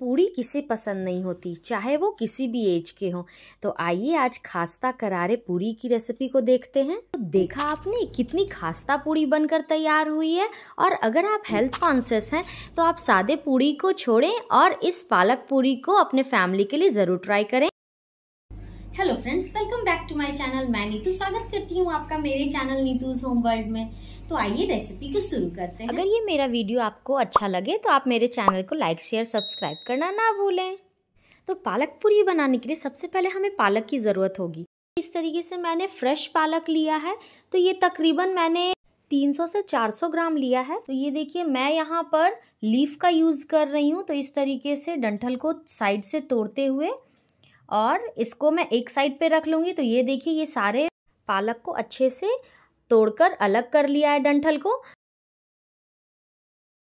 पूरी किसे पसंद नहीं होती चाहे वो किसी भी एज के हों तो आइए आज खास्ता करारे पूरी की रेसिपी को देखते हैं तो देखा आपने कितनी खास्ता पूरी बनकर तैयार हुई है और अगर आप हेल्थ कॉन्शियस हैं तो आप सादे पूड़ी को छोड़ें और इस पालक पूरी को अपने फैमिली के लिए ज़रूर ट्राई करें hello friends welcome back to my channel मैं नीतू स्वागत करती हूँ आपका मेरे चैनल नीतूज होम वर्ल्ड में तो आइए रेसिपी को शुरू करते हैं अगर ये मेरा वीडियो आपको अच्छा लगे तो आप मेरे चैनल को लाइक शेयर सब्सक्राइब करना ना भूलें तो पालक पूरी बनाने के लिए सबसे पहले हमें पालक की ज़रूरत होगी इस तरीके से मैंने फ्रेश पालक लिया है तो ये तकरीबन मैंने 300 से 400 ग्राम लिया है तो ये देखिए मैं यहाँ पर लीफ का यूज़ कर रही हूँ तो इस तरीके से डंठल को साइड से तोड़ते हुए और इसको मैं एक साइड पे रख लूँगी तो ये देखिए ये सारे पालक को अच्छे से तोड़कर अलग कर लिया है डंठल को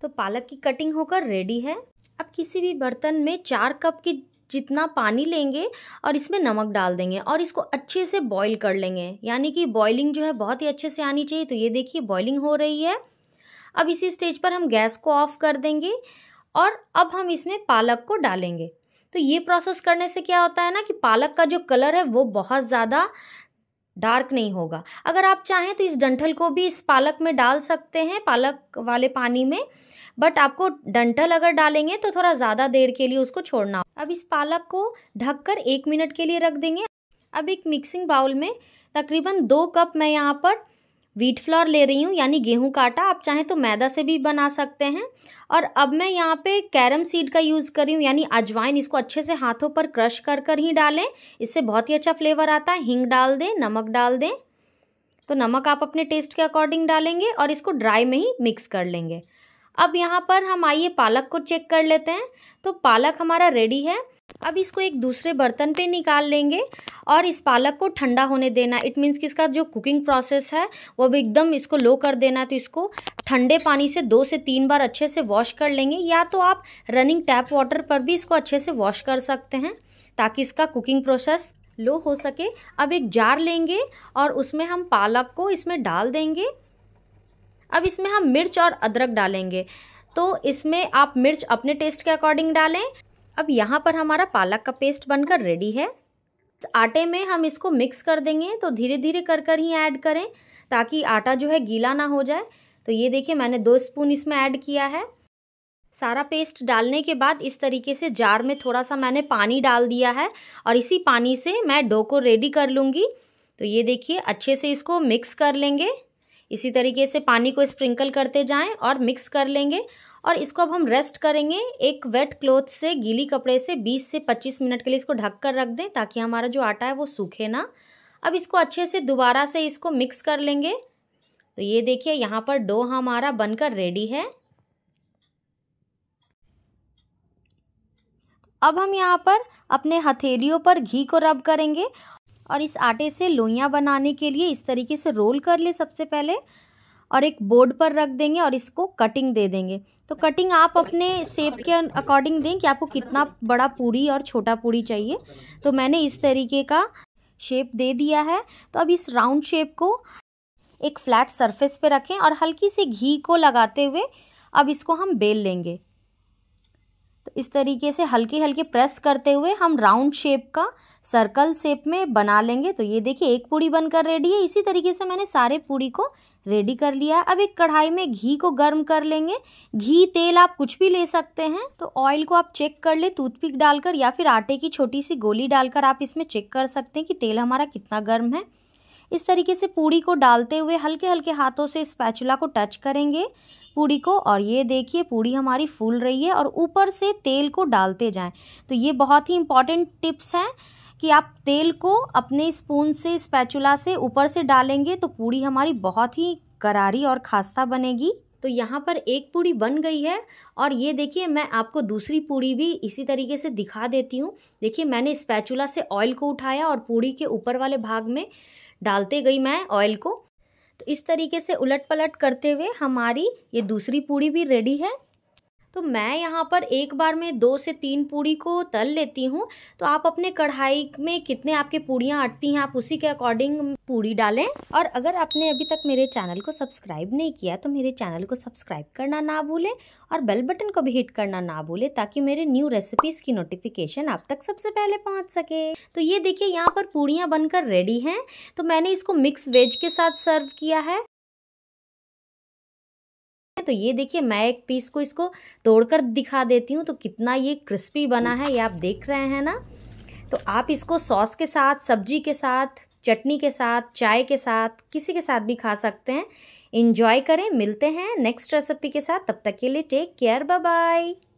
तो पालक की कटिंग होकर रेडी है अब किसी भी बर्तन में चार कप के जितना पानी लेंगे और इसमें नमक डाल देंगे और इसको अच्छे से बॉईल कर लेंगे यानी कि बॉइलिंग जो है बहुत ही अच्छे से आनी चाहिए तो ये देखिए बॉइलिंग हो रही है अब इसी स्टेज पर हम गैस को ऑफ कर देंगे और अब हम इसमें पालक को डालेंगे तो ये प्रोसेस करने से क्या होता है ना कि पालक का जो कलर है वो बहुत ज़्यादा डार्क नहीं होगा अगर आप चाहें तो इस डंठल को भी इस पालक में डाल सकते हैं पालक वाले पानी में बट आपको डंठल अगर डालेंगे तो थोड़ा ज़्यादा देर के लिए उसको छोड़ना अब इस पालक को ढककर एक मिनट के लिए रख देंगे अब एक मिक्सिंग बाउल में तकरीबन दो कप मैं यहाँ पर व्हीट फ्लोर ले रही हूँ यानी गेहूं का आटा आप चाहें तो मैदा से भी बना सकते हैं और अब मैं यहाँ पे कैरम सीड का यूज़ कर रही हूँ यानी अजवाइन इसको अच्छे से हाथों पर क्रश कर कर ही डालें इससे बहुत ही अच्छा फ्लेवर आता है हींग डाल दें नमक डाल दें तो नमक आप अपने टेस्ट के अकॉर्डिंग डालेंगे और इसको ड्राई में ही मिक्स कर लेंगे अब यहाँ पर हम आइए पालक को चेक कर लेते हैं तो पालक हमारा रेडी है अब इसको एक दूसरे बर्तन पे निकाल लेंगे और इस पालक को ठंडा होने देना इट मीन्स कि इसका जो कुकिंग प्रोसेस है वो भी एकदम इसको लो कर देना है तो इसको ठंडे पानी से दो से तीन बार अच्छे से वॉश कर लेंगे या तो आप रनिंग टैप वाटर पर भी इसको अच्छे से वॉश कर सकते हैं ताकि इसका कुकिंग प्रोसेस लो हो सके अब एक जार लेंगे और उसमें हम पालक को इसमें डाल देंगे अब इसमें हम मिर्च और अदरक डालेंगे तो इसमें आप मिर्च अपने टेस्ट के अकॉर्डिंग डालें अब यहाँ पर हमारा पालक का पेस्ट बनकर रेडी है आटे में हम इसको मिक्स कर देंगे तो धीरे धीरे कर कर ही ऐड करें ताकि आटा जो है गीला ना हो जाए तो ये देखिए मैंने दो स्पून इसमें ऐड किया है सारा पेस्ट डालने के बाद इस तरीके से जार में थोड़ा सा मैंने पानी डाल दिया है और इसी पानी से मैं डो को रेडी कर लूँगी तो ये देखिए अच्छे से इसको मिक्स कर लेंगे इसी तरीके से पानी को स्प्रिंकल करते जाएं और मिक्स कर लेंगे और इसको अब हम रेस्ट करेंगे एक वेट क्लोथ से गीली कपड़े से 20 से 25 मिनट के लिए इसको ढक कर रख दें ताकि हमारा जो आटा है वो सूखे ना अब इसको अच्छे से दोबारा से इसको मिक्स कर लेंगे तो ये देखिए यहाँ पर डो हमारा बनकर रेडी है अब हम यहाँ पर अपने हथेलियों पर घी को रब करेंगे और इस आटे से लोइयाँ बनाने के लिए इस तरीके से रोल कर ले सबसे पहले और एक बोर्ड पर रख देंगे और इसको कटिंग दे देंगे तो कटिंग आप अपने शेप के अकॉर्डिंग दें कि आपको कितना बड़ा पूरी और छोटा पूरी चाहिए तो मैंने इस तरीके का शेप दे दिया है तो अब इस राउंड शेप को एक फ्लैट सरफेस पे रखें और हल्की सी घी को लगाते हुए अब इसको हम बेल लेंगे इस तरीके से हल्के हल्के प्रेस करते हुए हम राउंड शेप का सर्कल शेप में बना लेंगे तो ये देखिए एक पूड़ी बनकर रेडी है इसी तरीके से मैंने सारे पूड़ी को रेडी कर लिया अब एक कढ़ाई में घी को गर्म कर लेंगे घी तेल आप कुछ भी ले सकते हैं तो ऑयल को आप चेक कर ले टूथपिक डालकर या फिर आटे की छोटी सी गोली डालकर आप इसमें चेक कर सकते हैं कि तेल हमारा कितना गर्म है इस तरीके से पूड़ी को डालते हुए हल्के हल्के हाथों से स्पैचुला को टच करेंगे पूड़ी को और ये देखिए पूड़ी हमारी फूल रही है और ऊपर से तेल को डालते जाएं तो ये बहुत ही इंपॉर्टेंट टिप्स हैं कि आप तेल को अपने स्पून से स्पैचुला से ऊपर से डालेंगे तो पूड़ी हमारी बहुत ही करारी और खास्ता बनेगी तो यहाँ पर एक पूड़ी बन गई है और ये देखिए मैं आपको दूसरी पूड़ी भी इसी तरीके से दिखा देती हूँ देखिए मैंने स्पैचुला से ऑयल को उठाया और पूड़ी के ऊपर वाले भाग में डालते गई मैं ऑयल को तो इस तरीके से उलट पलट करते हुए हमारी ये दूसरी पूड़ी भी रेडी है तो मैं यहाँ पर एक बार में दो से तीन पूड़ी को तल लेती हूँ तो आप अपने कढ़ाई में कितने आपके पूड़ियाँ अटती हैं आप उसी के अकॉर्डिंग पूड़ी डालें और अगर आपने अभी तक मेरे चैनल को सब्सक्राइब नहीं किया तो मेरे चैनल को सब्सक्राइब करना ना भूलें और बेल बटन को भी हिट करना ना भूलें ताकि मेरे न्यू रेसिपीज़ की नोटिफिकेशन आप तक सबसे पहले पहुँच सके तो ये देखिए यहाँ पर पूड़ियाँ बनकर रेडी हैं तो मैंने इसको मिक्स वेज के साथ सर्व किया है तो ये देखिए मैं एक पीस को इसको तोड़कर दिखा देती हूँ तो कितना ये क्रिस्पी बना है ये आप देख रहे हैं ना तो आप इसको सॉस के साथ सब्जी के साथ चटनी के साथ चाय के साथ किसी के साथ भी खा सकते हैं इन्जॉय करें मिलते हैं नेक्स्ट रेसिपी के साथ तब तक के लिए टेक केयर बाय बाय